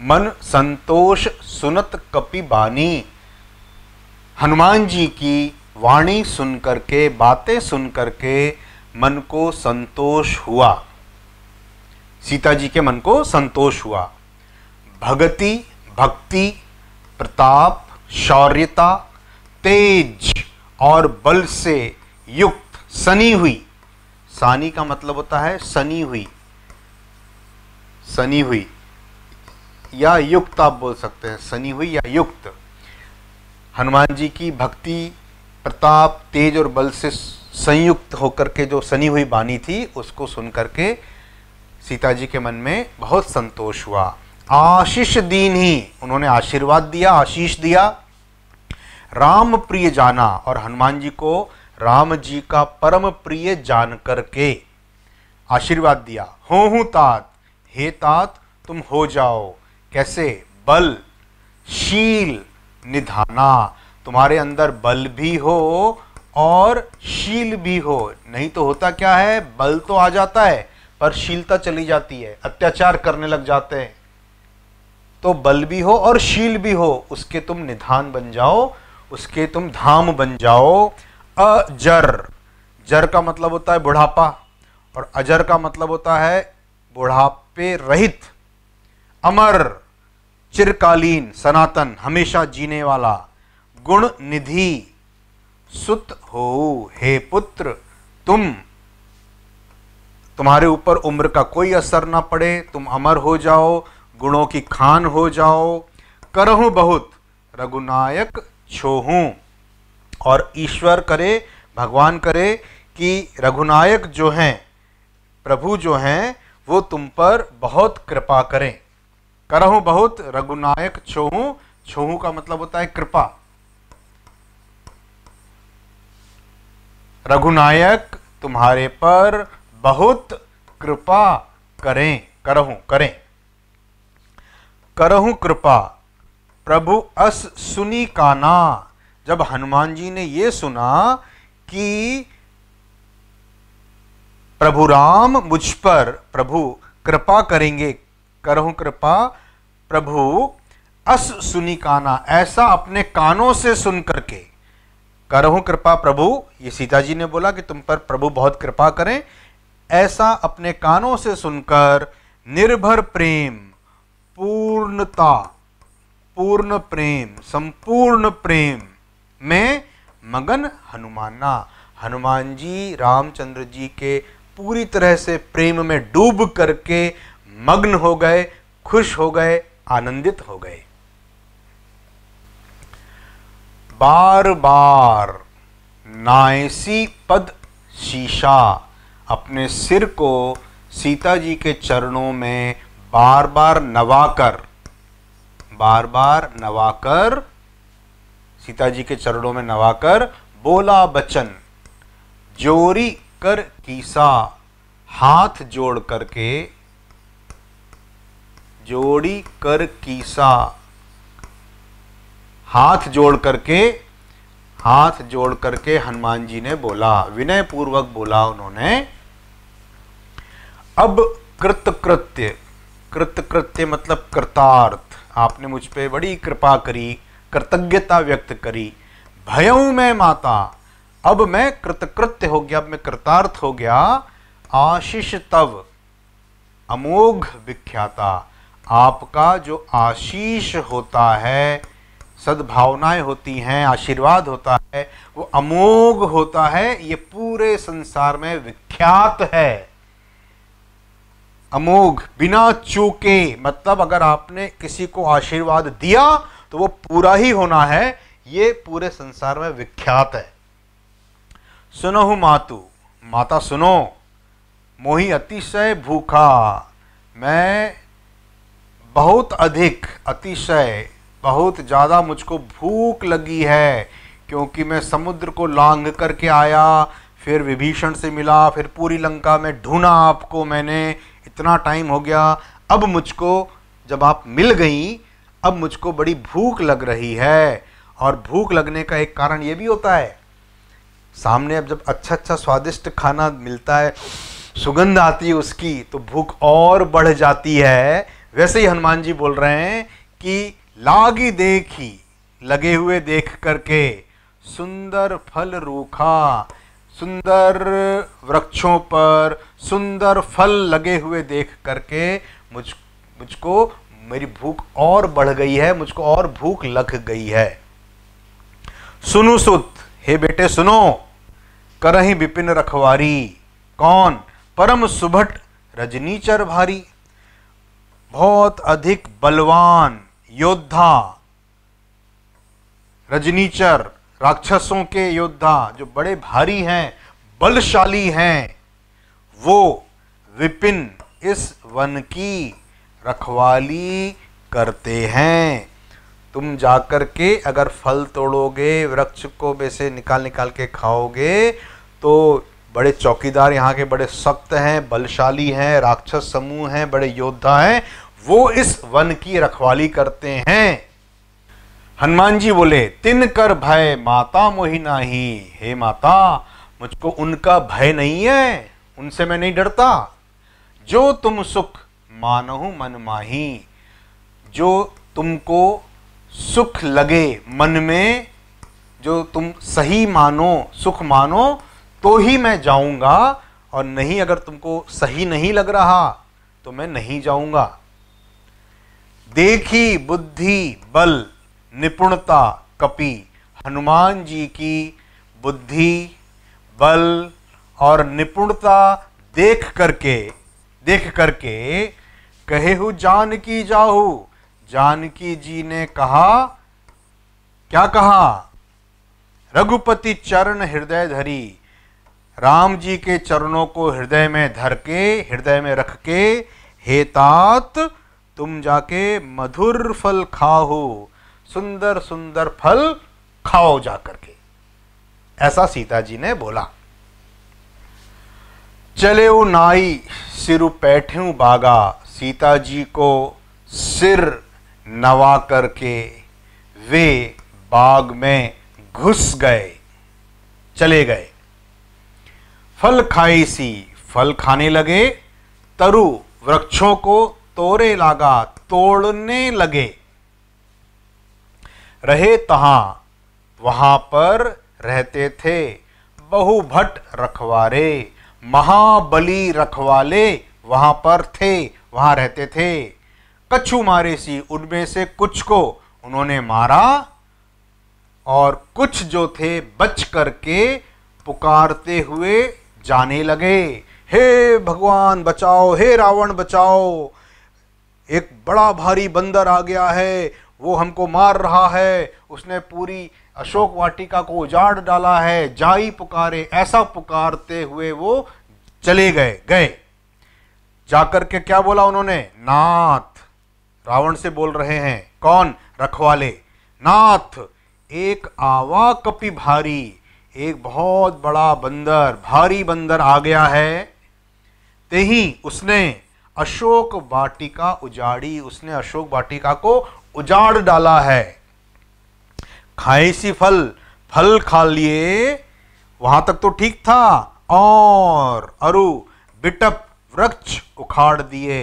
मन संतोष सुनत कपि बानी हनुमान जी की वाणी सुन करके बातें सुन करके मन को संतोष हुआ सीता जी के मन को संतोष हुआ भगति भक्ति प्रताप शौर्यता तेज और बल से युक्त सनी हुई सानी का मतलब होता है सनी हुई सनी हुई या युक्त आप बोल सकते हैं सनी हुई या युक्त हनुमान जी की भक्ति प्रताप तेज और बल से संयुक्त होकर के जो सनी हुई बानी थी उसको सुन करके सीता जी के मन में बहुत संतोष हुआ आशीष दीन ही उन्होंने आशीर्वाद दिया आशीष दिया राम प्रिय जाना और हनुमान जी को राम जी का परम प्रिय जान करके आशीर्वाद दिया हो हूं तात हे तात तुम हो जाओ कैसे बल शील निधाना तुम्हारे अंदर बल भी हो और शील भी हो नहीं तो होता क्या है बल तो आ जाता है पर शीलता चली जाती है अत्याचार करने लग जाते हैं तो बल भी हो और शील भी हो उसके तुम निधान बन जाओ उसके तुम धाम बन जाओ अजर जर का मतलब होता है बुढ़ापा और अजर का मतलब होता है बुढ़ापे रहित अमर चिरकालीन सनातन हमेशा जीने वाला गुण निधि सुत हो हे पुत्र तुम तुम्हारे ऊपर उम्र का कोई असर ना पड़े तुम अमर हो जाओ गुणों की खान हो जाओ करहूँ बहुत रघुनायक छोहूँ और ईश्वर करे भगवान करे कि रघुनायक जो हैं प्रभु जो हैं वो तुम पर बहुत कृपा करें करहूं बहुत रघुनायक छोहू छोहू का मतलब होता है कृपा रघुनायक तुम्हारे पर बहुत कृपा करें करहू करें करहू कृपा प्रभु अस सुनी काना जब हनुमान जी ने यह सुना कि प्रभु राम मुझ पर प्रभु कृपा करेंगे करो कृपा प्रभु अस सुनी काना ऐसा अपने कानों से सुन करके करो कृपा प्रभु ये सीता जी ने बोला कि तुम पर प्रभु बहुत कृपा करें ऐसा अपने कानों से सुनकर निर्भर प्रेम पूर्णता पूर्ण प्रेम संपूर्ण प्रेम में मगन हनुमाना हनुमान जी रामचंद्र जी के पूरी तरह से प्रेम में डूब करके मग्न हो गए खुश हो गए आनंदित हो गए बार बार नायसी पद शीशा अपने सिर को सीता जी के चरणों में बार बार नवाकर बार बार नवाकर सीता जी के चरणों में नवाकर बोला बचन जोरी कर कीसा हाथ जोड़ करके जोड़ी कर कीसा हाथ जोड़ करके हाथ जोड़ करके हनुमान जी ने बोला विनय पूर्वक बोला उन्होंने अब कृतकृत्य कृतकृत्य मतलब कृतार्थ आपने मुझ पर बड़ी कृपा करी कृतज्ञता व्यक्त करी भयऊ मैं माता अब मैं कृतकृत्य हो गया अब मैं कृतार्थ हो गया आशीष तव अमोघ विख्याता आपका जो आशीष होता है सद्भावनाएं होती हैं आशीर्वाद होता है वो अमोघ होता है ये पूरे संसार में विख्यात है अमोघ बिना चूके मतलब अगर आपने किसी को आशीर्वाद दिया तो वो पूरा ही होना है ये पूरे संसार में विख्यात है सुनो मातु माता सुनो मोही अतिशय भूखा मैं बहुत अधिक अतिशय बहुत ज़्यादा मुझको भूख लगी है क्योंकि मैं समुद्र को लांग करके आया फिर विभीषण से मिला फिर पूरी लंका में ढूंढा आपको मैंने इतना टाइम हो गया अब मुझको जब आप मिल गई अब मुझको बड़ी भूख लग रही है और भूख लगने का एक कारण ये भी होता है सामने अब जब अच्छा अच्छा स्वादिष्ट खाना मिलता है सुगंध आती है उसकी तो भूख और बढ़ जाती है वैसे ही हनुमान जी बोल रहे हैं कि लागी देखी लगे हुए देख करके सुंदर फल रूखा सुंदर वृक्षों पर सुंदर फल लगे हुए देख करके मुझ मुझको मेरी भूख और बढ़ गई है मुझको और भूख लग गई है सुनु सुत हे बेटे सुनो करही विपिन रखवारी कौन परम सुभट रजनीचर भारी बहुत अधिक बलवान योद्धा रजनीचर राक्षसों के योद्धा जो बड़े भारी हैं बलशाली हैं वो विपिन इस वन की रखवाली करते हैं तुम जाकर के अगर फल तोड़ोगे वृक्ष को वैसे निकाल निकाल के खाओगे तो बड़े चौकीदार यहाँ के बड़े सख्त हैं बलशाली हैं राक्षस समूह हैं बड़े योद्धा हैं वो इस वन की रखवाली करते हैं हनुमान जी बोले तिन कर भय माता मोहि नाही हे माता मुझको उनका भय नहीं है उनसे मैं नहीं डरता जो तुम सुख मानहु मन माही जो तुमको सुख लगे मन में जो तुम सही मानो सुख मानो तो ही मैं जाऊंगा और नहीं अगर तुमको सही नहीं लग रहा तो मैं नहीं जाऊंगा देखी बुद्धि बल निपुणता कपि हनुमान जी की बुद्धि बल और निपुणता देख करके देख करके कहे हु जान की जाहु जानकी जी ने कहा क्या कहा रघुपति चरण हृदय धरी राम जी के चरणों को हृदय में धर के हृदय में रख के हे तात तुम जाके मधुर फल खाओ सुंदर सुंदर फल खाओ जा करके ऐसा सीता जी ने बोला चले उ नाई सिरु पैठे बागा सीता जी को सिर नवा करके वे बाग में घुस गए चले गए फल खाई सी फल खाने लगे तरु वृक्षों को तोरे लागा तोड़ने लगे रहे तहा वहां पर रहते थे बहु भट्ट रखवारे महाबली रखवाले वहां पर थे वहां रहते थे कछु मारे सी उनमें से कुछ को उन्होंने मारा और कुछ जो थे बच करके पुकारते हुए जाने लगे हे भगवान बचाओ हे रावण बचाओ एक बड़ा भारी बंदर आ गया है वो हमको मार रहा है उसने पूरी अशोक वाटिका को उजाड़ डाला है जाई पुकारे ऐसा पुकारते हुए वो चले गए गए जाकर के क्या बोला उन्होंने नाथ रावण से बोल रहे हैं कौन रखवाले नाथ एक आवा कपि भारी एक बहुत बड़ा बंदर भारी बंदर आ गया है ते ही उसने अशोक वाटिका उजाड़ी उसने अशोक वाटिका को उजाड़ डाला है खाए सी फल फल खा लिए वहां तक तो ठीक था और अरु बिटप वृक्ष उखाड़ दिए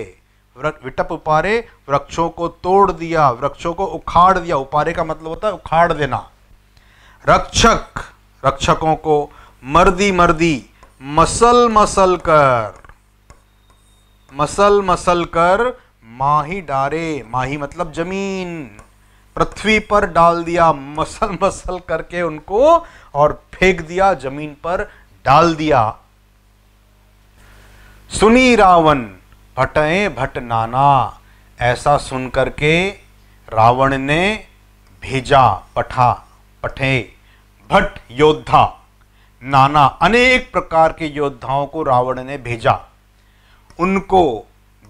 विटप उपारे वृक्षों को तोड़ दिया वृक्षों को उखाड़ दिया उपारे का मतलब होता है उखाड़ देना रक्षक रक्षकों को मर्दी मर्दी मसल मसल कर मसल मसल कर माही डारे माही मतलब जमीन पृथ्वी पर डाल दिया मसल मसल करके उनको और फेंक दिया जमीन पर डाल दिया सुनी रावण भटए भट नाना ऐसा सुन करके रावण ने भेजा पठा पठे भट्ट योद्धा नाना अनेक प्रकार के योद्धाओं को रावण ने भेजा उनको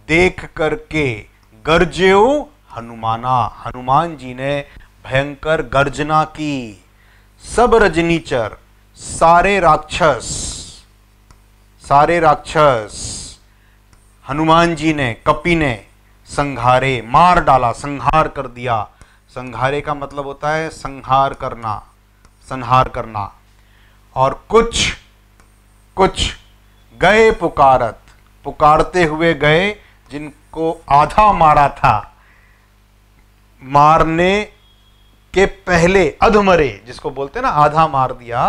देख करके गर्जे हनुमाना हनुमान जी ने भयंकर गर्जना की सब रजनीचर सारे राक्षस सारे राक्षस हनुमान जी ने कपि ने संघारे मार डाला संहार कर दिया संघारे का मतलब होता है संहार करना संहार करना और कुछ कुछ गए पुकारत पुकारते हुए गए जिनको आधा मारा था मारने के पहले अधमरे जिसको बोलते हैं ना आधा मार दिया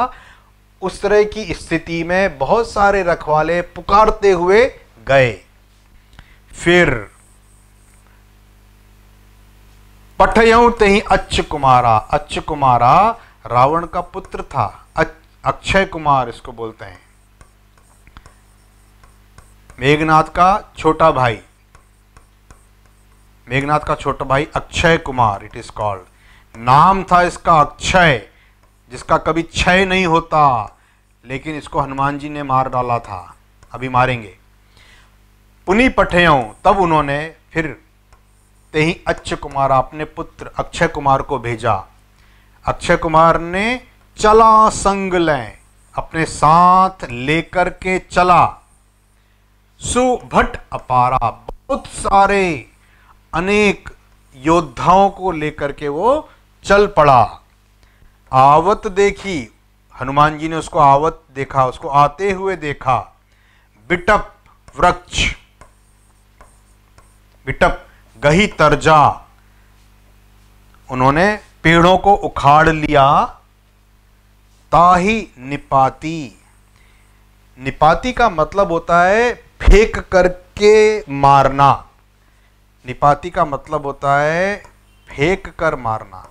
उस तरह की स्थिति में बहुत सारे रखवाले पुकारते हुए गए फिर पठयऊ तही अच्छ कुमारा अच्छ कुमारा रावण का पुत्र था अक्षय कुमार इसको बोलते हैं मेघनाथ का छोटा भाई मेघनाथ का छोटा भाई Akshay Kumar it is called नाम था इसका अक्षय जिसका कभी क्षय नहीं होता लेकिन इसको हनुमान जी ने मार डाला था अभी मारेंगे पुनी पठेयों तब उन्होंने फिर तेही अक्षय कुमार अपने पुत्र अक्षय कुमार को भेजा अक्षय कुमार ने चला संग लें अपने साथ लेकर के चला सुभट अपारा बहुत सारे अनेक योद्धाओं को लेकर के वो चल पड़ा आवत देखी हनुमान जी ने उसको आवत देखा उसको आते हुए देखा बिटप वृक्ष बिटप गही तरजा उन्होंने पेड़ों को उखाड़ लिया ताही निपाती निपाती का मतलब होता है फेंक करके मारना निपाती का मतलब होता है फेंक कर मारना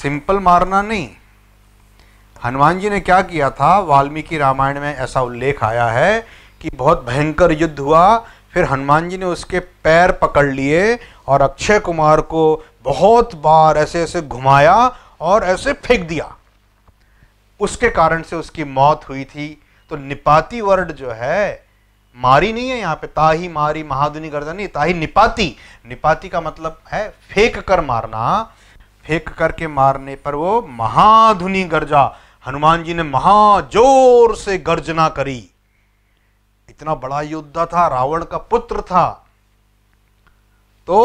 सिंपल मारना नहीं हनुमान जी ने क्या किया था वाल्मीकि रामायण में ऐसा उल्लेख आया है कि बहुत भयंकर युद्ध हुआ फिर हनुमान जी ने उसके पैर पकड़ लिए और अक्षय कुमार को बहुत बार ऐसे ऐसे घुमाया और ऐसे फेंक दिया उसके कारण से उसकी मौत हुई थी तो निपाती वर्ड जो है मारी नहीं है यहाँ पे ताही मारी महाधुनी गर्दन नहीं ताही निपाती निपाती का मतलब है फेंक कर मारना फेंक करके मारने पर वो महाधुनी गर्जा हनुमान जी ने महाजोर से गर्जना करी इतना बड़ा योद्धा था रावण का पुत्र था तो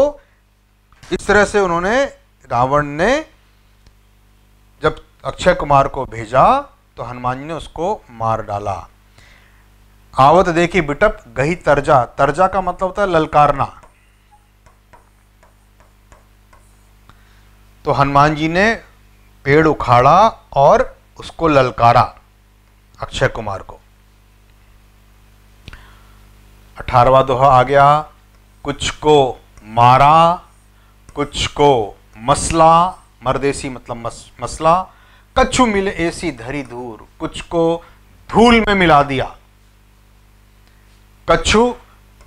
इस तरह से उन्होंने रावण ने जब अक्षय कुमार को भेजा तो हनुमान जी ने उसको मार डाला आवत देखी बिटप गही तरजा तरजा का मतलब होता है ललकारना तो हनुमान जी ने पेड़ उखाड़ा और उसको ललकारा अक्षय कुमार को अठारवा दोहा आ गया कुछ को मारा कुछ को मसला मरदेसी मतलब मस, मसला कछु मिले ऐसी धरी धूर कुछ को धूल में मिला दिया कछु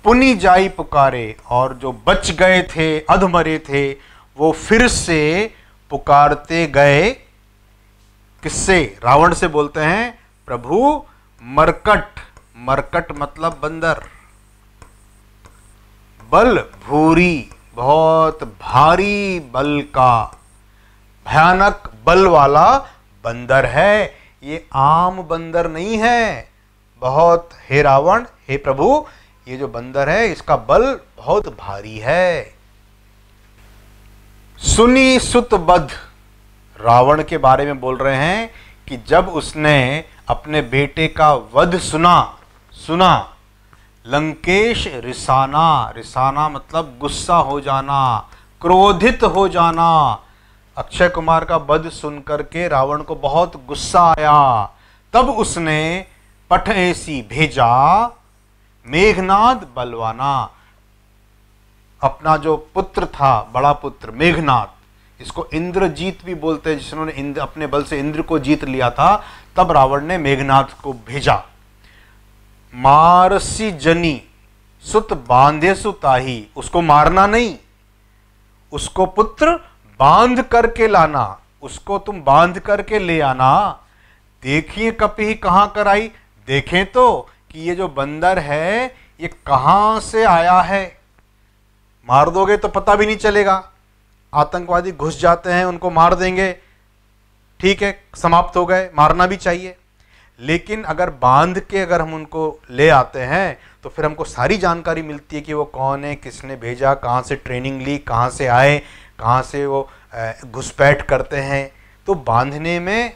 पुनि जाई पुकारे और जो बच गए थे अधमरे थे वो फिर से पुकारते गए किससे रावण से बोलते हैं प्रभु मरकट मरकट मतलब बंदर बल भूरी बहुत भारी बल का भयानक बल वाला बंदर है ये आम बंदर नहीं है बहुत हे रावण हे प्रभु ये जो बंदर है इसका बल बहुत भारी है सुनी सुतबद्ध रावण के बारे में बोल रहे हैं कि जब उसने अपने बेटे का वध सुना सुना लंकेश रिसाना रिसाना मतलब गुस्सा हो जाना क्रोधित हो जाना अक्षय कुमार का वध सुन करके रावण को बहुत गुस्सा आया तब उसने ऐसी भेजा मेघनाद बलवाना अपना जो पुत्र था बड़ा पुत्र मेघनाथ इसको इंद्रजीत भी बोलते हैं जिसने इंद्र, अपने बल से इंद्र को जीत लिया था तब रावण ने मेघनाथ को भेजा मारसी जनी सुत बांधे सुताही उसको मारना नहीं उसको पुत्र बांध करके लाना उसको तुम बांध करके ले आना देखिए कपी ही कराई कर आई देखें तो कि ये जो बंदर है ये कहाँ से आया है मार दोगे तो पता भी नहीं चलेगा आतंकवादी घुस जाते हैं उनको मार देंगे ठीक है समाप्त हो गए मारना भी चाहिए लेकिन अगर बांध के अगर हम उनको ले आते हैं तो फिर हमको सारी जानकारी मिलती है कि वो कौन है किसने भेजा कहाँ से ट्रेनिंग ली कहाँ से आए कहाँ से वो घुसपैठ करते हैं तो बांधने में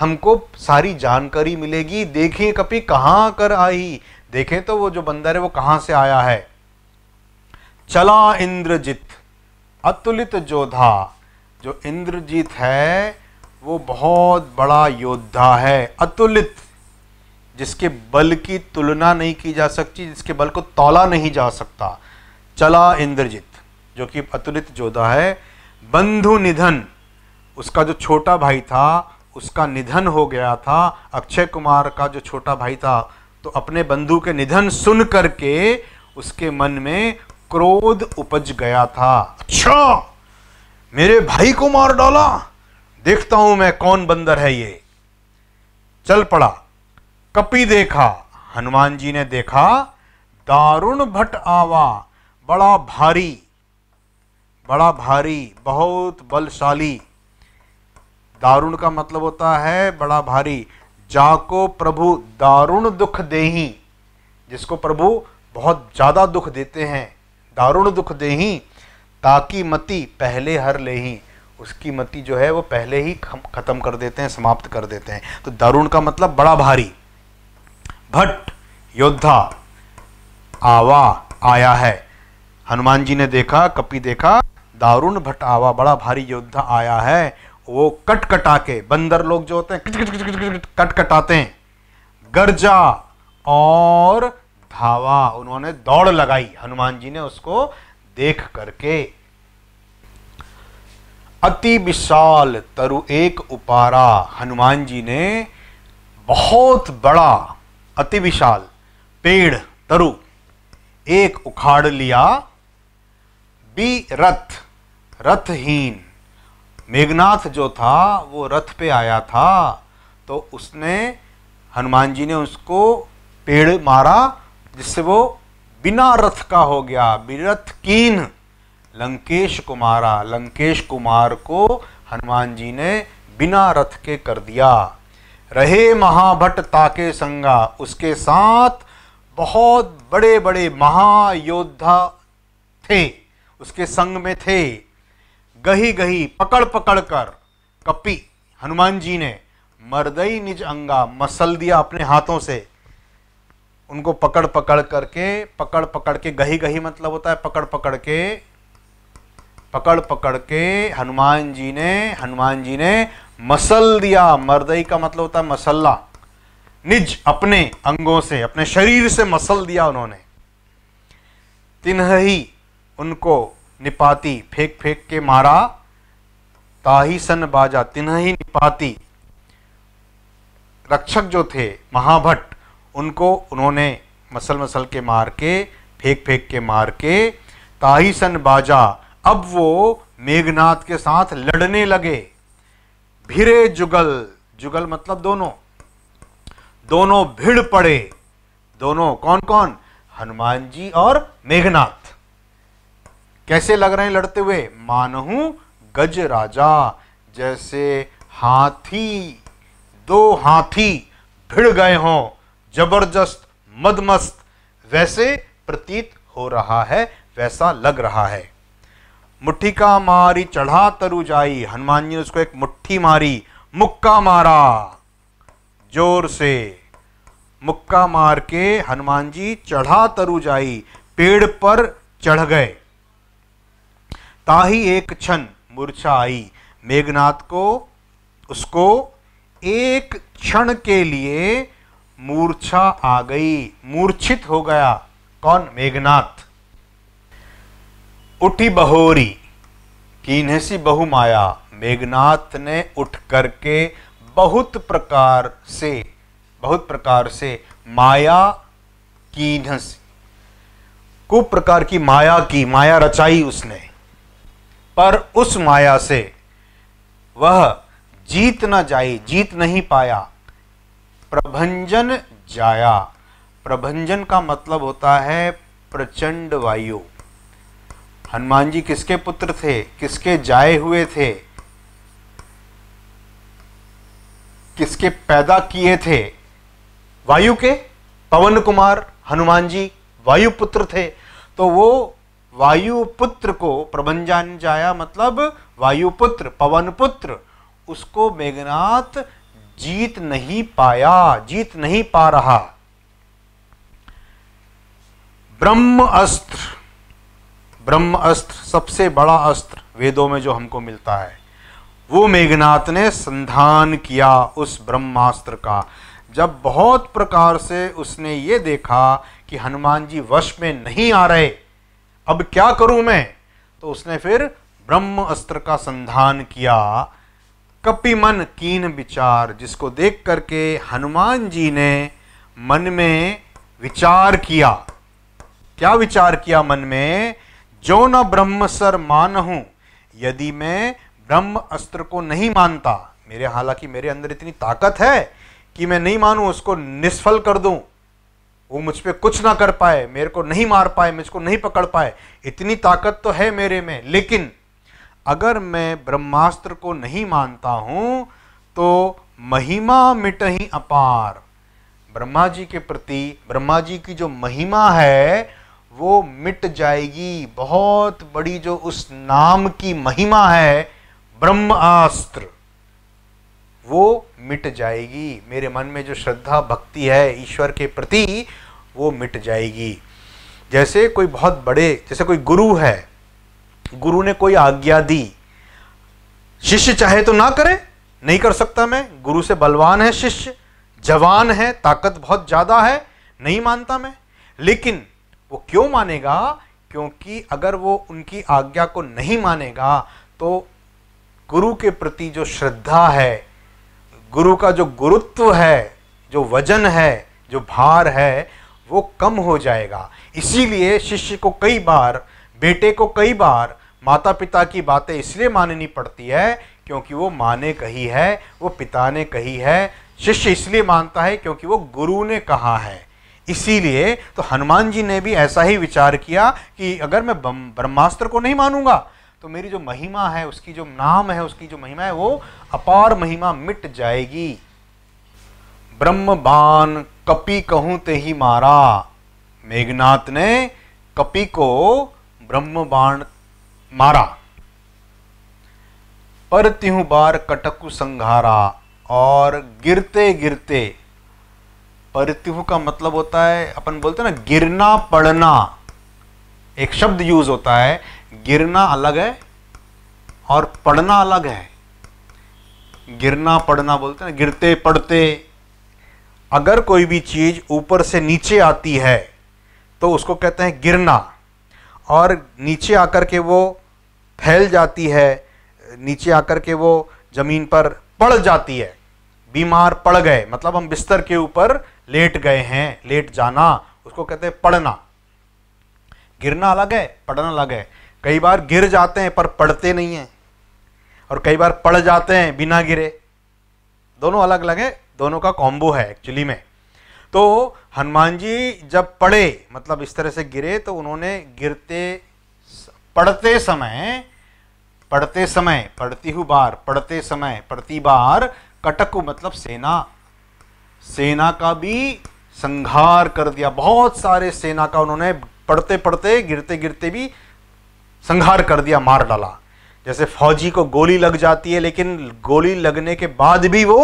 हमको सारी जानकारी मिलेगी देखें कभी कहाँ कर आई देखें तो वो जो बंदर है वो कहाँ से आया है चला इंद्रजित अतुलित जोधा जो इंद्रजीत है वो बहुत बड़ा योद्धा है अतुलित जिसके बल की तुलना नहीं की जा सकती जिसके बल को तोला नहीं जा सकता चला इंद्रजीत जो कि अतुलित जोधा है बंधु निधन उसका जो छोटा भाई था उसका निधन हो गया था अक्षय कुमार का जो छोटा भाई था तो अपने बंधु के निधन सुन करके उसके मन में क्रोध उपज गया था अच्छा मेरे भाई को मार डाला देखता हूं मैं कौन बंदर है ये चल पड़ा कपि देखा हनुमान जी ने देखा दारुण भट आवा बड़ा भारी बड़ा भारी बहुत बलशाली दारुण का मतलब होता है बड़ा भारी जाको प्रभु दारुण दुख देही जिसको प्रभु बहुत ज़्यादा दुख देते हैं दारुण दुख ही ताकि मति पहले हर ही उसकी मति जो है वो पहले ही ख़त्म कर देते हैं समाप्त कर देते हैं तो दारुण का मतलब बड़ा भारी भट्ट योद्धा आवा आया है हनुमान जी ने देखा कपि देखा दारुण भट्ट आवा बड़ा भारी योद्धा आया है वो कट कटा के बंदर लोग जो होते हैं कट कट कट कट कट कटाते हैं गर्जा और धावा उन्होंने दौड़ लगाई हनुमान जी ने उसको देख करके अति विशाल तरु एक उपारा हनुमान जी ने बहुत बड़ा अति विशाल पेड़ तरु एक उखाड़ लिया बी रथ रथहीन मेघनाथ जो था वो रथ पे आया था तो उसने हनुमान जी ने उसको पेड़ मारा जिससे वो बिना रथ का हो गया बिरथ कीन लंकेश कुमारा लंकेश कुमार को हनुमान जी ने बिना रथ के कर दिया रहे महाभट्ट ताके संगा उसके साथ बहुत बड़े बड़े महायोद्धा थे उसके संग में थे गही गही पकड़ पकड़ कर कपी हनुमान जी ने मर्दई निज अंगा मसल दिया अपने हाथों से उनको पकड़ पकड़ करके पकड़ पकड़ के गही गही मतलब होता है पकड़ पकड़ के पकड़ पकड़ के हनुमान जी ने हनुमान जी ने मसल दिया मर्दई का मतलब होता है मसल्ला निज अपने अंगों से अपने शरीर से मसल दिया उन्होंने तिन्ह ही उनको निपाती फेंक फेंक के मारा ताही सन बाजा तिन्ह ही निपाती रक्षक जो थे महाभट्ट उनको उन्होंने मसल मसल के मार के फेंक फेंक के मार के ताही सन बाजा अब वो मेघनाथ के साथ लड़ने लगे भिरे जुगल जुगल मतलब दोनों दोनों भिड़ पड़े दोनों कौन कौन हनुमान जी और मेघनाथ कैसे लग रहे हैं लड़ते हुए मानहू गज राजा जैसे हाथी दो हाथी भिड़ गए हों जबरदस्त मदमस्त वैसे प्रतीत हो रहा है वैसा लग रहा है मुट्ठी का मारी चढ़ा तरु जाई हनुमान जी ने उसको एक मुट्ठी मारी मुक्का मारा जोर से मुक्का मार के हनुमान जी चढ़ा तरु जाई पेड़ पर चढ़ गए ताही एक क्षण मूर्छा आई मेघनाथ को उसको एक क्षण के लिए मूर्छा आ गई मूर्छित हो गया कौन मेघनाथ उठी बहोरी बहु माया मेघनाथ ने उठ करके बहुत प्रकार से बहुत प्रकार से माया कीन्हसी कुप्रकार की माया की माया रचाई उसने पर उस माया से वह जीत न जाए जीत नहीं पाया प्रभंजन जाया प्रभंजन का मतलब होता है प्रचंड वायु हनुमान जी किसके पुत्र थे किसके जाए हुए थे किसके पैदा किए थे वायु के पवन कुमार हनुमान जी वायुपुत्र थे तो वो वायुपुत्र को प्रभंजान जाया मतलब वायुपुत्र पुत्र उसको मेघनाथ जीत नहीं पाया जीत नहीं पा रहा ब्रह्म अस्त्र ब्रह्म अस्त्र सबसे बड़ा अस्त्र वेदों में जो हमको मिलता है वो मेघनाथ ने संधान किया उस ब्रह्मास्त्र का जब बहुत प्रकार से उसने ये देखा कि हनुमान जी वश में नहीं आ रहे अब क्या करूं मैं तो उसने फिर ब्रह्म अस्त्र का संधान किया कपिमन मन कीन विचार जिसको देख करके हनुमान जी ने मन में विचार किया क्या विचार किया मन में जो न ब्रह्म सर मान हूं यदि मैं ब्रह्म अस्त्र को नहीं मानता मेरे हालांकि मेरे अंदर इतनी ताकत है कि मैं नहीं मानू उसको निष्फल कर दूं वो मुझ पर कुछ ना कर पाए मेरे को नहीं मार पाए मुझको नहीं पकड़ पाए इतनी ताकत तो है मेरे में लेकिन अगर मैं ब्रह्मास्त्र को नहीं मानता हूं तो महिमा मिट ही अपार ब्रह्मा जी के प्रति ब्रह्मा जी की जो महिमा है वो मिट जाएगी बहुत बड़ी जो उस नाम की महिमा है ब्रह्मास्त्र वो मिट जाएगी मेरे मन में जो श्रद्धा भक्ति है ईश्वर के प्रति वो मिट जाएगी जैसे कोई बहुत बड़े जैसे कोई गुरु है गुरु ने कोई आज्ञा दी शिष्य चाहे तो ना करे नहीं कर सकता मैं गुरु से बलवान है शिष्य जवान है ताकत बहुत ज़्यादा है नहीं मानता मैं लेकिन वो क्यों मानेगा क्योंकि अगर वो उनकी आज्ञा को नहीं मानेगा तो गुरु के प्रति जो श्रद्धा है गुरु का जो गुरुत्व है जो वजन है जो भार है वो कम हो जाएगा इसीलिए शिष्य को कई बार बेटे को कई बार माता पिता की बातें इसलिए माननी पड़ती है क्योंकि वो माँ ने कही है वो पिता ने कही है शिष्य इसलिए मानता है क्योंकि वो गुरु ने कहा है इसीलिए तो हनुमान जी ने भी ऐसा ही विचार किया कि अगर मैं ब्रह्मास्त्र को नहीं मानूंगा तो मेरी जो महिमा है उसकी जो नाम है उसकी जो महिमा है वो अपार महिमा मिट जाएगी ब्रह्म भान कपि कहूं ते ही मारा मेघनाथ ने कपि को ब्रह्म बाण मारा पर त्यू बार कटकु संघारा और गिरते गिरते परित्यु का मतलब होता है अपन बोलते हैं ना गिरना पड़ना एक शब्द यूज होता है गिरना अलग है और पढ़ना अलग है गिरना पढ़ना बोलते हैं गिरते पढ़ते अगर कोई भी चीज़ ऊपर से नीचे आती है तो उसको कहते हैं गिरना और नीचे आकर के वो फैल जाती है नीचे आकर के वो ज़मीन पर पड़ जाती है बीमार पड़ गए मतलब हम बिस्तर के ऊपर लेट गए हैं लेट जाना उसको कहते हैं पढ़ना गिरना अलग है पढ़ना अलग है कई बार गिर जाते हैं पर पढ़ते नहीं हैं और कई बार पढ़ जाते हैं बिना गिरे दोनों अलग अलग है दोनों का कॉम्बो है एक्चुअली में तो हनुमान जी जब पढ़े मतलब इस तरह से गिरे तो उन्होंने गिरते पढ़ते समय पढ़ते समय पढ़ती हु बार पढ़ते समय पढ़ती बार कटक मतलब सेना सेना का भी संघार कर दिया बहुत सारे सेना का उन्होंने पढ़ते पढ़ते गिरते गिरते भी संहार कर दिया मार डाला जैसे फौजी को गोली लग जाती है लेकिन गोली लगने के बाद भी वो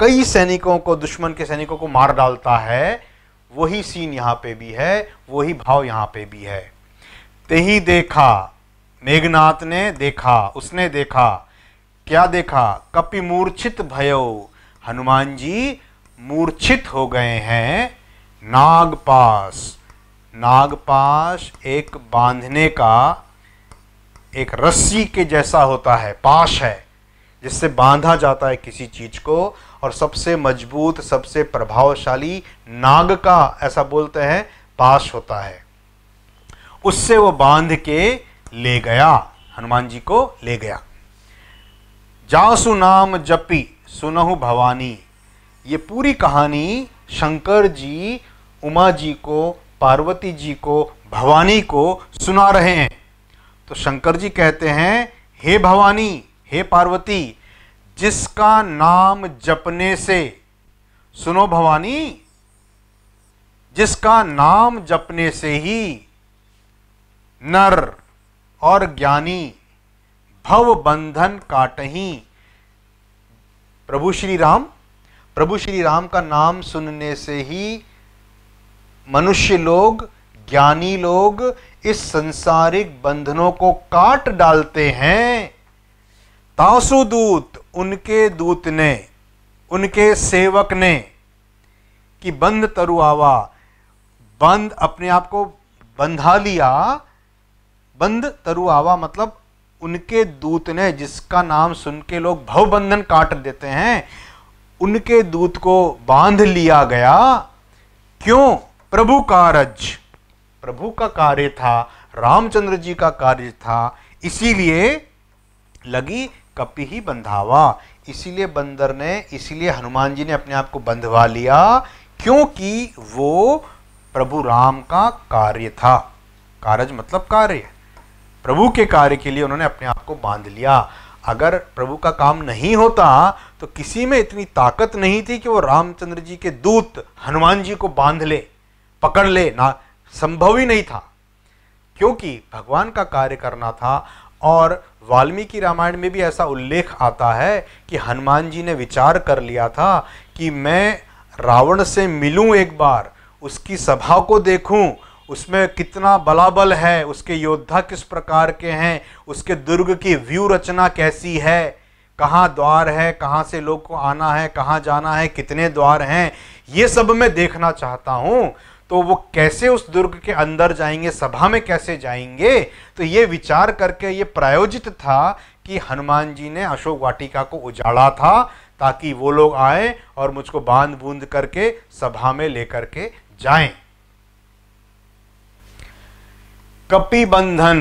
कई सैनिकों को दुश्मन के सैनिकों को मार डालता है वही सीन यहाँ पे भी है वही भाव यहाँ पे भी है ते ही देखा मेघनाथ ने देखा उसने देखा क्या देखा कपि मूर्छित भयो हनुमान जी मूर्छित हो गए हैं नागपास नागपास एक बांधने का एक रस्सी के जैसा होता है पाश है जिससे बांधा जाता है किसी चीज को और सबसे मजबूत सबसे प्रभावशाली नाग का ऐसा बोलते हैं पाश होता है उससे वो बांध के ले गया हनुमान जी को ले गया जासु नाम जपी सुनहु भवानी ये पूरी कहानी शंकर जी उमा जी को पार्वती जी को भवानी को सुना रहे हैं तो शंकर जी कहते हैं हे भवानी हे पार्वती जिसका नाम जपने से सुनो भवानी जिसका नाम जपने से ही नर और ज्ञानी भव बंधन ही प्रभु श्री राम प्रभु श्री राम का नाम सुनने से ही मनुष्य लोग ज्ञानी लोग इस संसारिक बंधनों को काट डालते हैं तासु दूत उनके दूत ने उनके सेवक ने कि बंद तरुआवा बंद अपने आप को बंधा लिया बंद तरुआवा मतलब उनके दूत ने जिसका नाम सुन के लोग भवबंधन काट देते हैं उनके दूत को बांध लिया गया क्यों प्रभु कारज प्रभु का कार्य था रामचंद्र जी का कार्य था इसीलिए लगी कपि ही बंधावा इसीलिए बंदर ने इसीलिए हनुमान जी ने अपने आप को बंधवा लिया क्योंकि वो प्रभु राम का कार्य था कार्य मतलब कार्य प्रभु के कार्य के लिए उन्होंने अपने आप को बांध लिया अगर प्रभु का काम नहीं होता तो किसी में इतनी ताकत नहीं थी कि वो रामचंद्र जी के दूत हनुमान जी को बांध ले पकड़ ले ना संभव ही नहीं था क्योंकि भगवान का कार्य करना था और वाल्मीकि रामायण में भी ऐसा उल्लेख आता है कि हनुमान जी ने विचार कर लिया था कि मैं रावण से मिलूं एक बार उसकी सभा को देखूं उसमें कितना बलाबल है उसके योद्धा किस प्रकार के हैं उसके दुर्ग की व्यू रचना कैसी है कहाँ द्वार है कहाँ से लोग को आना है कहाँ जाना है कितने द्वार हैं ये सब मैं देखना चाहता हूँ तो वो कैसे उस दुर्ग के अंदर जाएंगे सभा में कैसे जाएंगे तो ये विचार करके ये प्रायोजित था कि हनुमान जी ने अशोक वाटिका को उजाड़ा था ताकि वो लोग आए और मुझको बांध बूंद करके सभा में लेकर के जाएं। कपि बंधन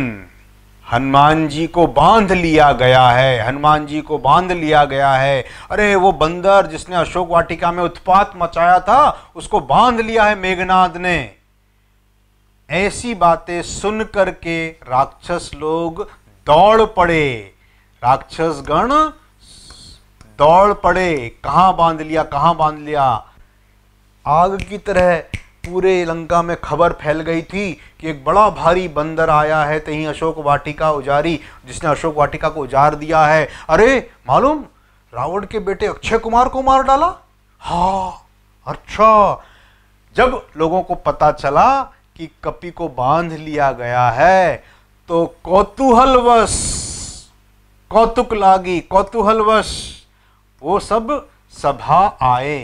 हनुमान जी को बांध लिया गया है हनुमान जी को बांध लिया गया है अरे वो बंदर जिसने अशोक वाटिका में उत्पात मचाया था उसको बांध लिया है मेघनाद ने ऐसी बातें सुन करके राक्षस लोग दौड़ पड़े राक्षस गण दौड़ पड़े कहा बांध लिया कहाँ बांध लिया आग की तरह पूरे लंका में खबर फैल गई थी कि एक बड़ा भारी बंदर आया है कहीं अशोक वाटिका उजारी जिसने अशोक वाटिका को उजार दिया है अरे मालूम रावण के बेटे अक्षय कुमार को मार डाला हाँ अच्छा जब लोगों को पता चला कि कपि को बांध लिया गया है तो कौतूहलवश कौतुक लागी कौतूहलवश वो सब सभा आए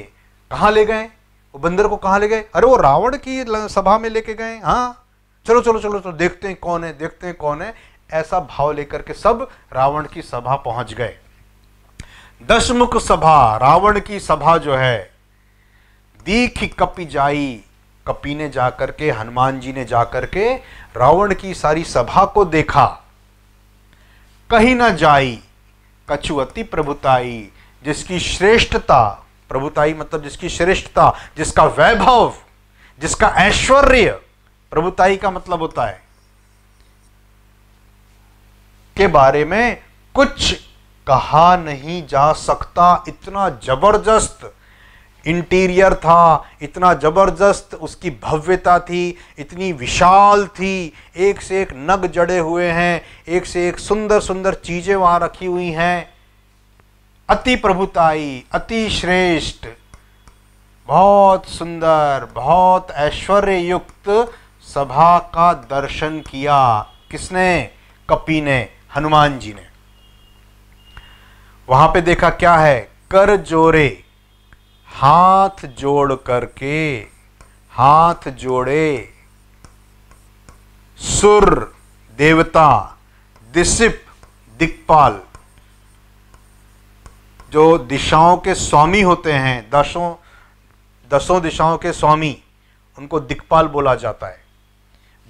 कहाँ ले गए वो बंदर को कहाँ ले गए अरे वो रावण की सभा में लेके गए हाँ चलो चलो चलो चलो देखते हैं कौन है देखते हैं कौन है ऐसा भाव लेकर के सब रावण की सभा पहुंच गए दशमुख सभा रावण की सभा जो है दीख कपी जाई कपी ने जाकर के हनुमान जी ने जाकर के रावण की सारी सभा को देखा कहीं ना जाई कछु प्रभुताई जिसकी श्रेष्ठता प्रभुताई मतलब जिसकी श्रेष्ठता जिसका वैभव जिसका ऐश्वर्य प्रभुताई का मतलब होता है के बारे में कुछ कहा नहीं जा सकता इतना जबरदस्त इंटीरियर था इतना जबरदस्त उसकी भव्यता थी इतनी विशाल थी एक से एक नग जड़े हुए हैं एक से एक सुंदर सुंदर चीज़ें वहां रखी हुई हैं अति प्रभुताई अति श्रेष्ठ बहुत सुंदर बहुत ऐश्वर्य युक्त सभा का दर्शन किया किसने कपि ने हनुमान जी ने वहां पे देखा क्या है कर जोरे हाथ जोड़ करके हाथ जोड़े सुर देवता दिसिप दिक्पाल जो दिशाओं के स्वामी होते हैं दसों दसों दिशाओं के स्वामी उनको दिक्पाल बोला जाता है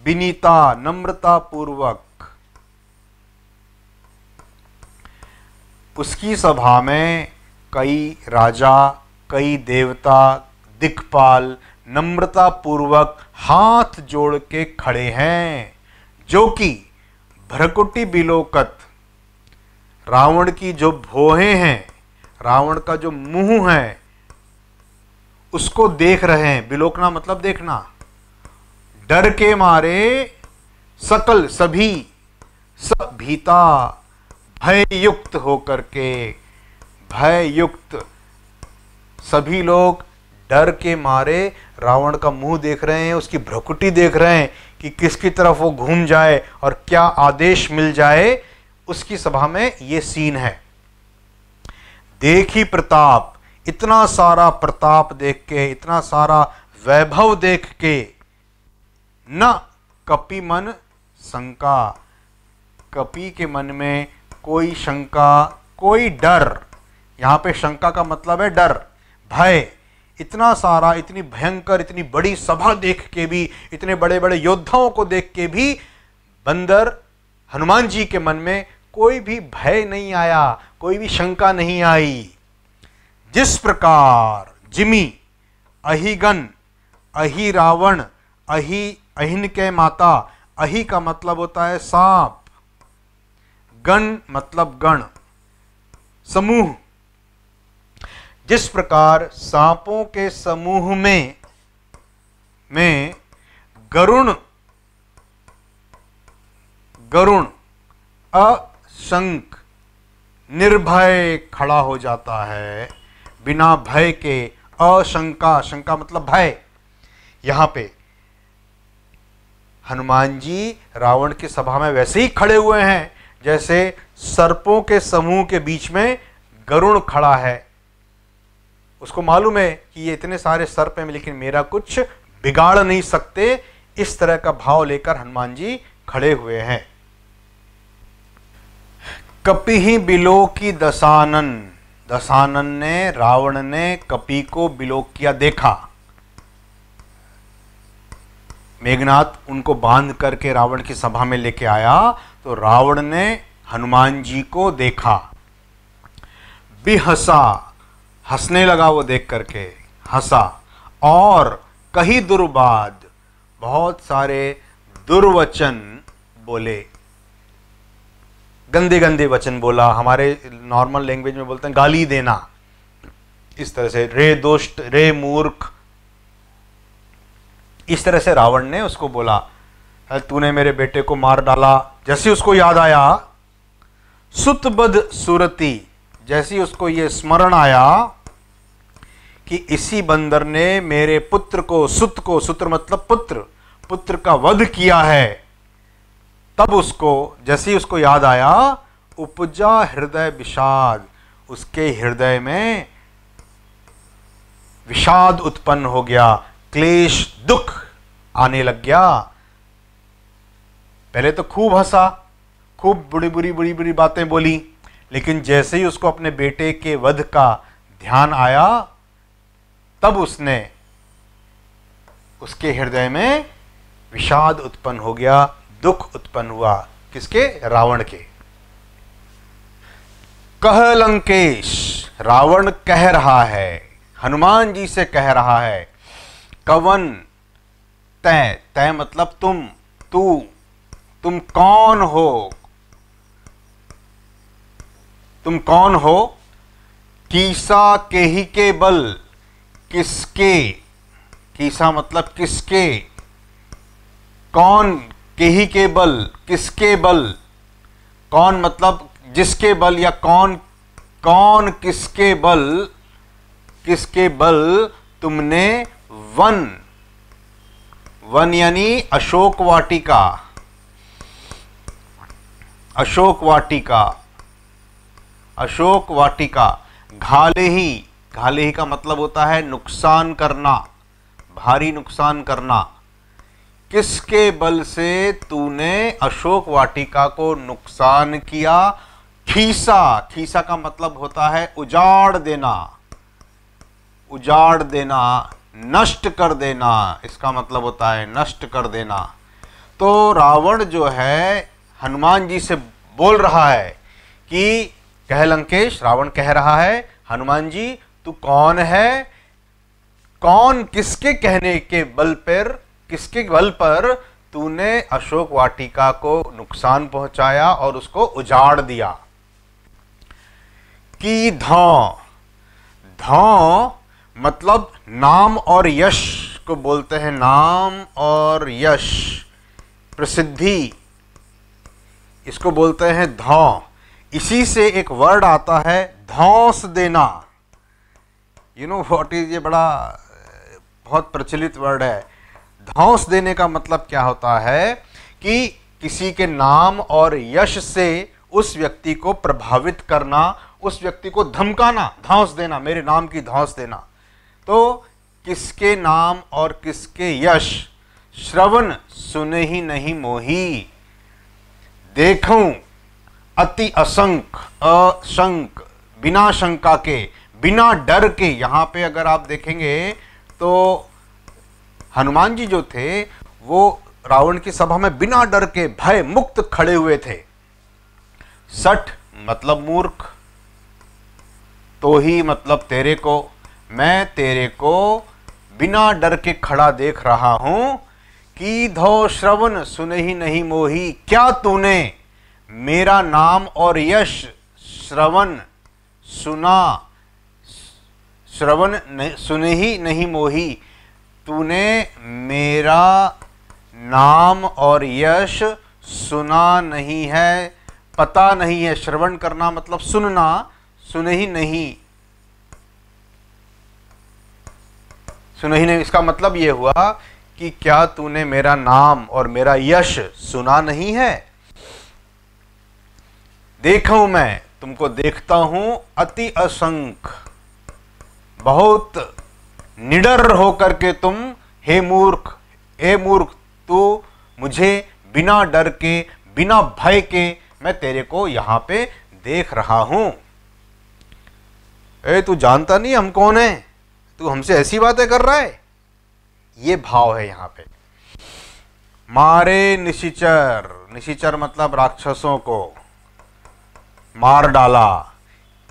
विनीता नम्रता पूर्वक उसकी सभा में कई राजा कई देवता दिक्पाल नम्रता पूर्वक हाथ जोड़ के खड़े हैं जो कि भरकुटी बिलोकत रावण की जो भोहे हैं रावण का जो मुंह है उसको देख रहे हैं बिलोकना मतलब देखना डर के मारे सकल सभी सभीता भय युक्त होकर के भय युक्त सभी लोग डर के मारे रावण का मुंह देख रहे हैं उसकी भ्रकुटी देख रहे हैं कि किसकी तरफ वो घूम जाए और क्या आदेश मिल जाए उसकी सभा में ये सीन है देख ही प्रताप इतना सारा प्रताप देख के इतना सारा वैभव देख के न कपि मन शंका कपि के मन में कोई शंका कोई डर यहाँ पे शंका का मतलब है डर भय इतना सारा इतनी भयंकर इतनी बड़ी सभा देख के भी इतने बड़े बड़े योद्धाओं को देख के भी बंदर हनुमान जी के मन में कोई भी भय नहीं आया कोई भी शंका नहीं आई जिस प्रकार जिमी अहिगन अहि रावण अहि अहिन के माता अहि का मतलब होता है सांप गण मतलब गण समूह जिस प्रकार सांपों के समूह में में गरुण गरुण अ शंक निर्भय खड़ा हो जाता है बिना भय के अशंका शंका मतलब भय यहां पे हनुमान जी रावण की सभा में वैसे ही खड़े हुए हैं जैसे सर्पों के समूह के बीच में गरुण खड़ा है उसको मालूम है कि ये इतने सारे सर्प हैं लेकिन मेरा कुछ बिगाड़ नहीं सकते इस तरह का भाव लेकर हनुमान जी खड़े हुए हैं कपि ही बिलो की दशानन दशानन ने रावण ने कपि को बिलोक किया देखा मेघनाथ उनको बांध करके रावण की सभा में लेके आया तो रावण ने हनुमान जी को देखा बिहसा हंसने लगा वो देख करके हंसा और कही दुर्बाद बहुत सारे दुर्वचन बोले गंदे गंदे वचन बोला हमारे नॉर्मल लैंग्वेज में बोलते हैं गाली देना इस तरह से रे दुष्ट रे मूर्ख इस तरह से रावण ने उसको बोला तूने मेरे बेटे को मार डाला जैसे उसको याद आया सुतबद सुरती जैसी उसको ये स्मरण आया कि इसी बंदर ने मेरे पुत्र को सुत को सूत्र मतलब पुत्र पुत्र का वध किया है तब उसको जैसे ही उसको याद आया उपजा हृदय विषाद उसके हृदय में विषाद उत्पन्न हो गया क्लेश दुख आने लग गया पहले तो खूब हंसा खूब बुरी बुरी बुरी बुरी बातें बोली लेकिन जैसे ही उसको अपने बेटे के वध का ध्यान आया तब उसने उसके हृदय में विषाद उत्पन्न हो गया दुख उत्पन्न हुआ किसके रावण के कह लंकेश रावण कह रहा है हनुमान जी से कह रहा है कवन तय तय मतलब तुम तू तुम कौन हो तुम कौन हो कीसा के ही के बल किसके कीसा मतलब किसके कौन के ही के बल किसके बल कौन मतलब जिसके बल या कौन कौन किसके बल किसके बल तुमने वन वन यानी अशोक वाटिका अशोक वाटिका अशोक वाटिका घाले ही घाले ही का मतलब होता है नुकसान करना भारी नुकसान करना किसके बल से तूने अशोक वाटिका को नुकसान किया खीसा खीसा का मतलब होता है उजाड़ देना उजाड़ देना नष्ट कर देना इसका मतलब होता है नष्ट कर देना तो रावण जो है हनुमान जी से बोल रहा है कि कह लंकेश रावण कह रहा है हनुमान जी तू कौन है कौन किसके कहने के बल पर किसके बल पर तूने अशोक वाटिका को नुकसान पहुंचाया और उसको उजाड़ दिया कि धौ धौ मतलब नाम और यश को बोलते हैं नाम और यश प्रसिद्धि इसको बोलते हैं धौ इसी से एक वर्ड आता है धौस देना यू नो वॉट इज ये बड़ा बहुत प्रचलित वर्ड है धौस देने का मतलब क्या होता है कि किसी के नाम और यश से उस व्यक्ति को प्रभावित करना उस व्यक्ति को धमकाना धौस देना मेरे नाम की धौस देना तो किसके नाम और किसके यश श्रवण सुने ही नहीं मोही देखूं अति असंख अशंक बिना शंका के बिना डर के यहां पे अगर आप देखेंगे तो हनुमान जी जो थे वो रावण की सभा में बिना डर के भय मुक्त खड़े हुए थे सठ मतलब मूर्ख तो ही मतलब तेरे को मैं तेरे को बिना डर के खड़ा देख रहा हूं कि धो श्रवण सुन ही नहीं मोही क्या तूने मेरा नाम और यश श्रवण सुना श्रवण सुन ही नहीं मोही तूने मेरा नाम और यश सुना नहीं है पता नहीं है श्रवण करना मतलब सुनना सुन ही नहीं सुन ही नहीं इसका मतलब यह हुआ कि क्या तूने मेरा नाम और मेरा यश सुना नहीं है देखू मैं तुमको देखता हूं अति असंख्य बहुत निडर होकर के तुम हे मूर्ख हे मूर्ख तू मुझे बिना डर के बिना भय के मैं तेरे को यहां पे देख रहा हूं ए तू जानता नहीं हम कौन है तू हमसे ऐसी बातें कर रहा है ये भाव है यहां पे मारे निशिचर निशिचर मतलब राक्षसों को मार डाला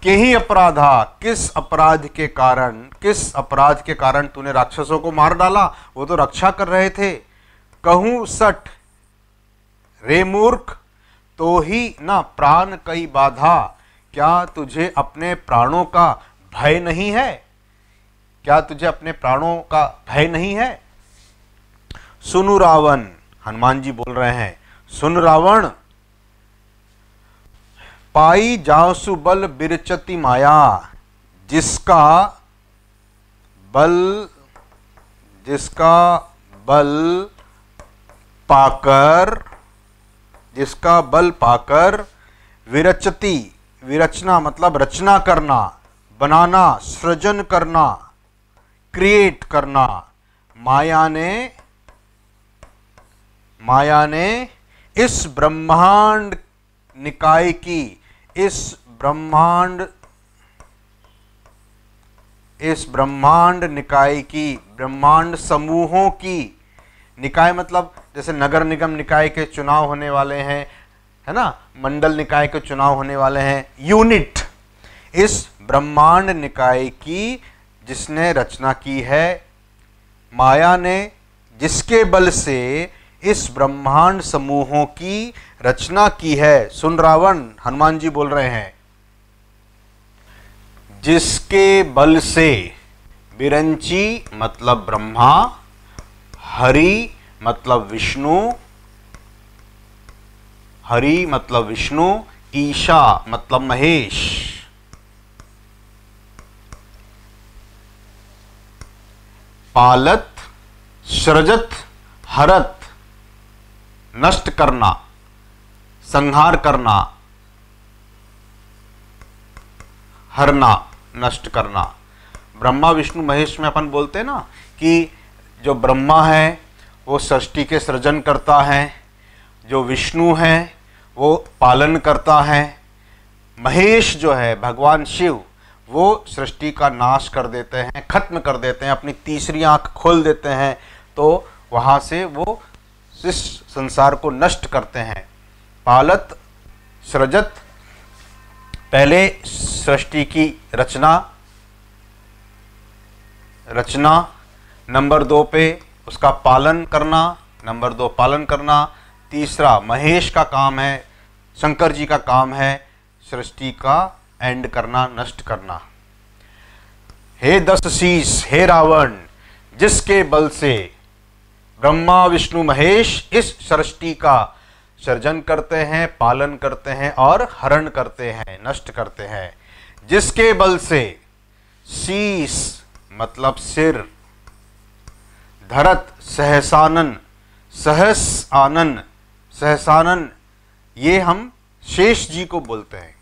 के ही अपराधा किस अपराध के कारण किस अपराध के कारण तूने राक्षसों को मार डाला वो तो रक्षा कर रहे थे कहूं सट रे मूर्ख तो ही ना प्राण कई बाधा क्या तुझे अपने प्राणों का भय नहीं है क्या तुझे अपने प्राणों का भय नहीं है सुनु रावण हनुमान जी बोल रहे हैं सुन रावण पाई जासु बल बिरचति माया जिसका बल जिसका बल पाकर जिसका बल पाकर विरचती विरचना मतलब रचना करना बनाना सृजन करना क्रिएट करना माया ने माया ने इस ब्रह्मांड निकाय की इस ब्रह्मांड इस ब्रह्मांड निकाय की ब्रह्मांड समूहों की निकाय मतलब जैसे नगर निगम निकाय के चुनाव होने वाले हैं है ना मंडल निकाय के चुनाव होने वाले हैं यूनिट इस ब्रह्मांड निकाय की जिसने रचना की है माया ने जिसके बल से इस ब्रह्मांड समूहों की रचना की है सुन रावण हनुमान जी बोल रहे हैं जिसके बल से बिरंची मतलब ब्रह्मा हरि मतलब विष्णु हरि मतलब विष्णु ईशा मतलब महेश पालत सृजत हरत नष्ट करना संहार करना हरना नष्ट करना ब्रह्मा विष्णु महेश में अपन बोलते हैं ना कि जो ब्रह्मा है वो सृष्टि के सृजन करता है जो विष्णु है वो पालन करता है महेश जो है भगवान शिव वो सृष्टि का नाश कर देते हैं खत्म कर देते हैं अपनी तीसरी आंख खोल देते हैं तो वहाँ से वो इस संसार को नष्ट करते हैं पालत सृजत पहले सृष्टि की रचना रचना नंबर दो पे उसका पालन करना नंबर दो पालन करना तीसरा महेश का काम है शंकर जी का काम है सृष्टि का एंड करना नष्ट करना हे दस शीश हे रावण जिसके बल से ब्रह्मा विष्णु महेश इस सृष्टि का सर्जन करते हैं पालन करते हैं और हरण करते हैं नष्ट करते हैं जिसके बल से शीस मतलब सिर धरत सहसानन सहस आनन सहसानन ये हम शेष जी को बोलते हैं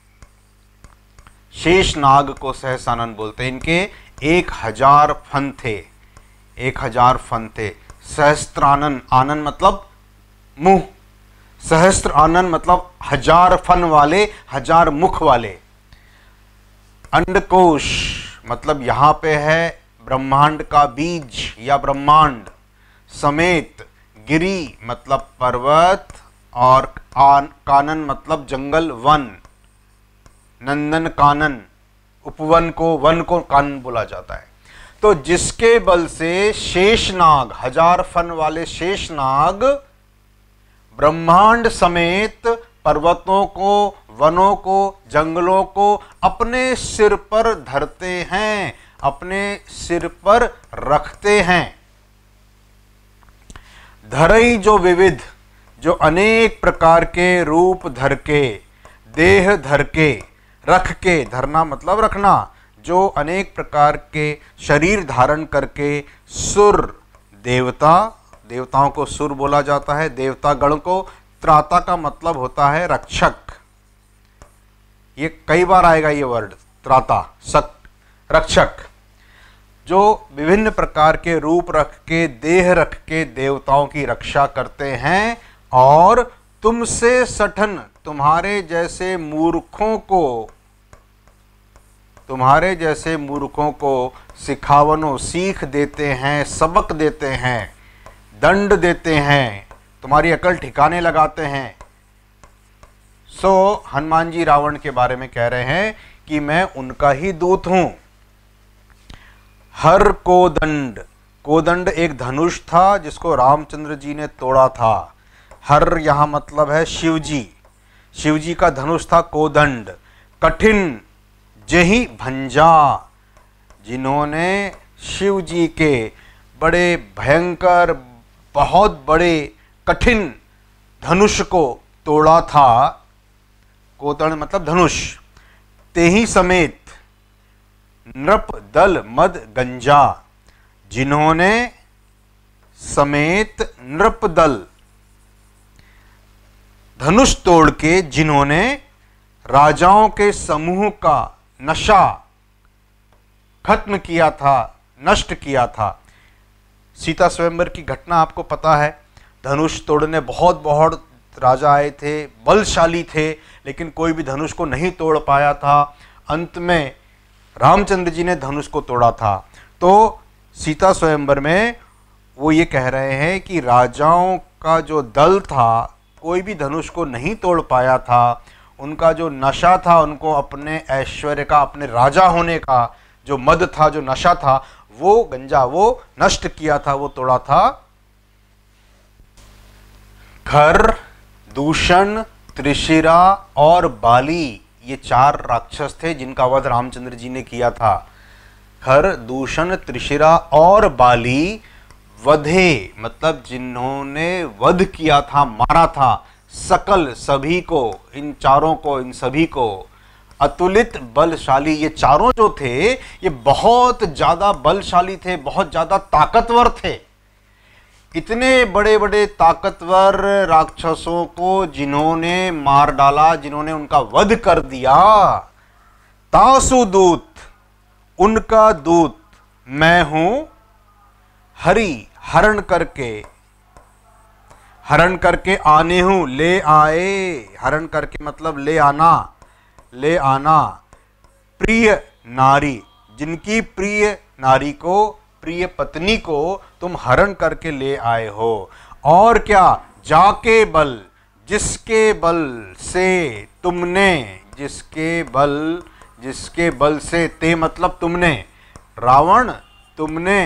शेष नाग को सहसानन बोलते हैं इनके एक हजार फन थे एक हजार फन थे आनंद आनंद मतलब मुंह सहस्त्र आनंद मतलब हजार फन वाले हजार मुख वाले अंडकोश मतलब यहां पे है ब्रह्मांड का बीज या ब्रह्मांड समेत गिरी मतलब पर्वत और आन, कानन मतलब जंगल वन नंदन कानन उपवन को वन को कानन बोला जाता है तो जिसके बल से शेषनाग हजार फन वाले शेषनाग ब्रह्मांड समेत पर्वतों को वनों को जंगलों को अपने सिर पर धरते हैं अपने सिर पर रखते हैं धरई जो विविध जो अनेक प्रकार के रूप धर के देह धर के रख के धरना मतलब रखना जो अनेक प्रकार के शरीर धारण करके सुर देवता देवताओं को सुर बोला जाता है देवता गण को त्राता का मतलब होता है रक्षक ये कई बार आएगा ये वर्ड त्राता सक रक्षक जो विभिन्न प्रकार के रूप रख के देह रख के देवताओं की रक्षा करते हैं और तुमसे सठन तुम्हारे जैसे मूर्खों को तुम्हारे जैसे मूर्खों को सिखावनों सीख देते हैं सबक देते हैं दंड देते हैं तुम्हारी अकल ठिकाने लगाते हैं सो so, हनुमान जी रावण के बारे में कह रहे हैं कि मैं उनका ही दूत हूं हर कोदंड कोदंड एक धनुष था जिसको रामचंद्र जी ने तोड़ा था हर यहाँ मतलब है शिव जी शिव जी का धनुष था कोदंड कठिन जही भंजा जिन्होंने शिव जी के बड़े भयंकर बहुत बड़े कठिन धनुष को तोड़ा था कोतण मतलब धनुष ते ही समेत नृप दल मद गंजा जिन्होंने समेत नृप दल धनुष तोड़ के जिन्होंने राजाओं के समूह का नशा खत्म किया था नष्ट किया था सीता स्वयंवर की घटना आपको पता है धनुष तोड़ने बहुत बहुत राजा आए थे बलशाली थे लेकिन कोई भी धनुष को नहीं तोड़ पाया था अंत में रामचंद्र जी ने धनुष को तोड़ा था तो सीता स्वयंवर में वो ये कह रहे हैं कि राजाओं का जो दल था कोई भी धनुष को नहीं तोड़ पाया था उनका जो नशा था उनको अपने ऐश्वर्य का अपने राजा होने का जो मद था जो नशा था वो गंजा वो नष्ट किया था वो तोड़ा था घर दूषण त्रिशिरा और बाली ये चार राक्षस थे जिनका वध रामचंद्र जी ने किया था घर दूषण त्रिशिरा और बाली वधे मतलब जिन्होंने वध किया था मारा था सकल सभी को इन चारों को इन सभी को अतुलित बलशाली ये चारों जो थे ये बहुत ज़्यादा बलशाली थे बहुत ज़्यादा ताकतवर थे इतने बड़े बड़े ताकतवर राक्षसों को जिन्होंने मार डाला जिन्होंने उनका वध कर दिया तासु दूत उनका दूत मैं हूं हरि हरण करके हरण करके आने हूँ ले आए हरण करके मतलब ले आना ले आना प्रिय नारी जिनकी प्रिय नारी को प्रिय पत्नी को तुम हरण करके ले आए हो और क्या जाके बल जिसके बल से तुमने जिसके बल जिसके बल से ते मतलब तुमने रावण तुमने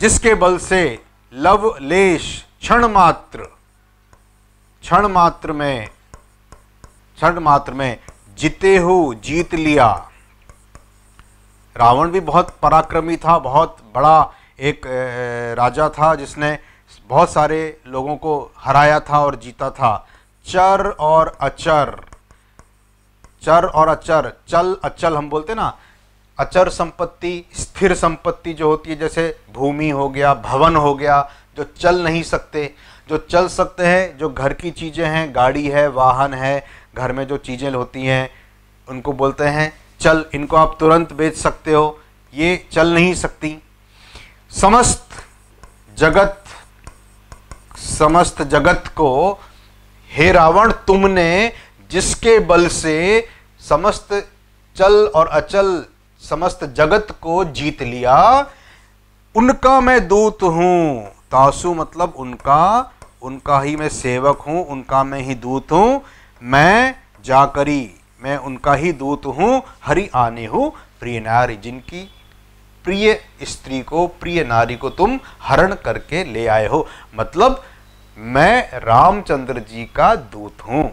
जिसके बल से लव लेश क्षण मात्र क्षण मात्र में क्षण मात्र में जीते हो जीत लिया रावण भी बहुत पराक्रमी था बहुत बड़ा एक राजा था जिसने बहुत सारे लोगों को हराया था और जीता था चर और अचर चर और अचर चल अचल हम बोलते ना अचर संपत्ति स्थिर संपत्ति जो होती है जैसे भूमि हो गया भवन हो गया जो चल नहीं सकते जो चल सकते हैं जो घर की चीज़ें हैं गाड़ी है वाहन है घर में जो चीज़ें होती हैं उनको बोलते हैं चल इनको आप तुरंत बेच सकते हो ये चल नहीं सकती समस्त जगत समस्त जगत को हे रावण तुमने जिसके बल से समस्त चल और अचल समस्त जगत को जीत लिया उनका मैं दूत हूं तासु मतलब उनका उनका ही मैं सेवक हूँ उनका मैं ही दूत हूँ मैं जाकरी मैं उनका ही दूत हूँ हरि आने हूँ प्रिय नारी जिनकी प्रिय स्त्री को प्रिय नारी को तुम हरण करके ले आए हो मतलब मैं रामचंद्र जी का दूत हूँ